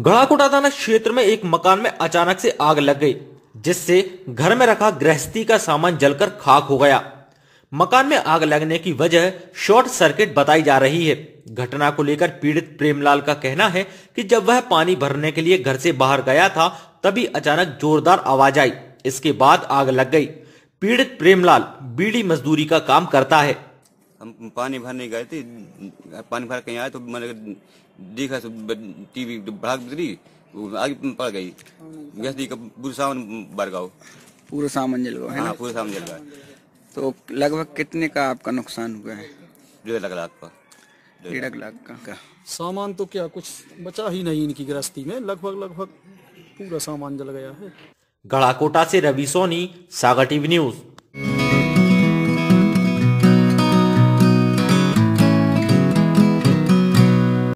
गड़ाकोटा थाना क्षेत्र में एक मकान में अचानक से आग लग गई जिससे घर में रखा गृहस्थी का सामान जलकर खाक हो गया मकान में आग लगने की वजह शॉर्ट सर्किट बताई जा रही है घटना को लेकर पीड़ित प्रेमलाल का कहना है कि जब वह पानी भरने के लिए घर से बाहर गया था तभी अचानक जोरदार आवाज आई इसके बाद आग लग गई पीड़ित प्रेमलाल बीड़ी मजदूरी का काम करता है हम पानी भरने गए थे पानी भर कहीं आए तो मैंने देखा तो टीवी तो भाग बिजली आगे पड़ गई गैस हाँ। दी पूरा सामान भर गाओ पूरा सामान जल गया हाँ पूरा सामान जल गया तो लगभग कितने का आपका नुकसान हुआ है डेढ़ लाख लाख का डेढ़ लाख का सामान तो क्या कुछ बचा ही नहीं इनकी गृहस्थी में लगभग लगभग पूरा सामान जल गया है गड़ाकोटा से रवि सोनी सागर टीवी न्यूज़